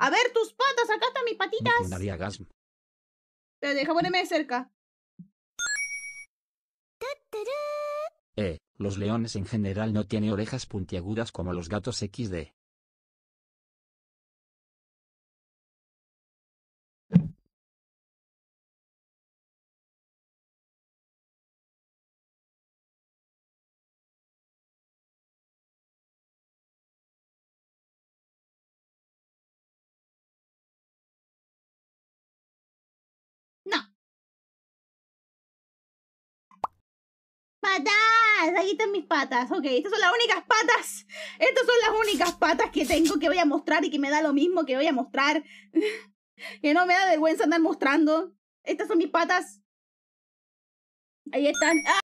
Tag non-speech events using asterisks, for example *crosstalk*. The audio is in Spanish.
A ver tus patas, acá están mis patitas. Me gas. deja ponerme cerca. Eh, los leones en general no tienen orejas puntiagudas como los gatos XD. patas, aquí están mis patas, ok, estas son las únicas patas, estas son las únicas patas que tengo que voy a mostrar y que me da lo mismo que voy a mostrar, *laughs* que no me da vergüenza andar mostrando, estas son mis patas, ahí están, ¡Ah!